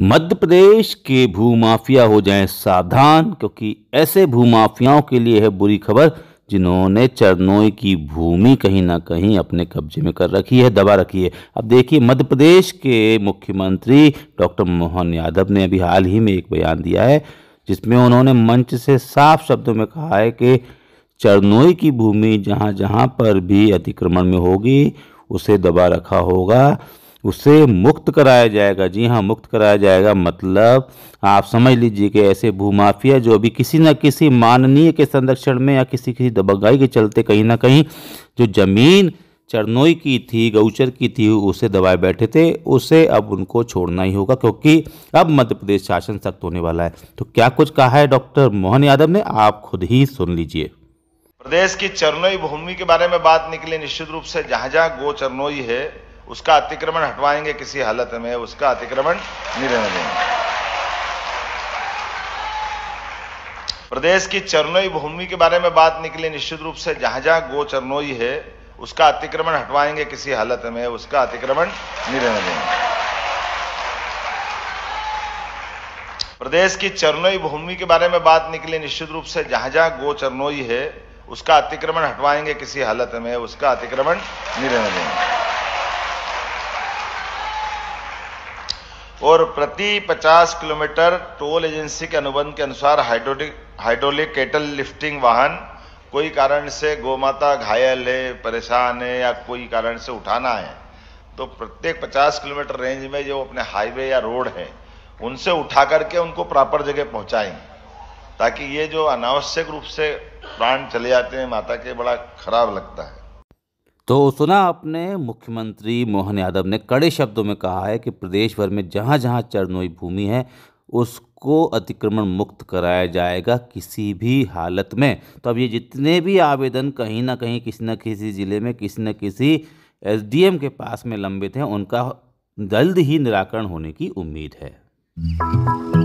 मध्य प्रदेश के भूमाफिया हो जाएं सावधान क्योंकि ऐसे भूमाफियाओं के लिए है बुरी खबर जिन्होंने चरनोई की भूमि कहीं ना कहीं अपने कब्जे में कर रखी है दबा रखी है अब देखिए मध्य प्रदेश के मुख्यमंत्री डॉक्टर मोहन यादव ने अभी हाल ही में एक बयान दिया है जिसमें उन्होंने मंच से साफ शब्दों में कहा है कि चरनोई की भूमि जहाँ जहाँ पर भी अतिक्रमण में होगी उसे दबा रखा होगा उसे मुक्त कराया जाएगा जी हाँ मुक्त कराया जाएगा मतलब आप समझ लीजिए कि ऐसे भूमाफिया जो अभी किसी न किसी माननीय के संरक्षण में या किसी किसी दबंगाई के चलते कहीं ना कहीं जो ज़मीन चरनोई की थी गौचर की थी उसे दबाए बैठे थे उसे अब उनको छोड़ना ही होगा क्योंकि अब मध्य प्रदेश शासन सख्त होने वाला है तो क्या कुछ कहा है डॉक्टर मोहन यादव ने आप खुद ही सुन लीजिए प्रदेश की चरनोई भूमि के बारे में बात निकली निश्चित रूप से जहां जहां गो चरनोई है उसका अतिक्रमण हटवाएंगे किसी हालत में उसका अतिक्रमण नहीं रहने देंगे प्रदेश की चरनोई भूमि के बारे में बात निकली निश्चित रूप से जहां जहां गो चरनोई है उसका अतिक्रमण हटवाएंगे किसी हालत में उसका अतिक्रमण नहीं रहने देंगे प्रदेश की चरनोई भूमि के बारे में बात निकली निश्चित रूप से जहां जहां गो चरनोई है उसका अतिक्रमण हटवाएंगे किसी हालत में उसका अतिक्रमण नहीं रहने देंगे और प्रति 50 किलोमीटर टोल एजेंसी के अनुबंध के अनुसार हाइड्रोलिक हाइड्रोलिक केटल लिफ्टिंग वाहन कोई कारण से गोमाता घायल है परेशान है या कोई कारण से उठाना है तो प्रत्येक 50 किलोमीटर रेंज में जो अपने हाईवे या रोड है उनसे उठा करके उनको प्रॉपर जगह पहुंचाएं ताकि ये जो अनावश्यक रूप से प्राण चले जाते हैं माता के बड़ा खराब लगता है तो सुना आपने मुख्यमंत्री मोहन यादव ने कड़े शब्दों में कहा है कि प्रदेश भर में जहाँ जहाँ चरनोई भूमि है उसको अतिक्रमण मुक्त कराया जाएगा किसी भी हालत में तो अब ये जितने भी आवेदन कहीं ना कहीं किसी न किसी ज़िले में किसी न किसी एस के पास में लंबित हैं उनका जल्द ही निराकरण होने की उम्मीद है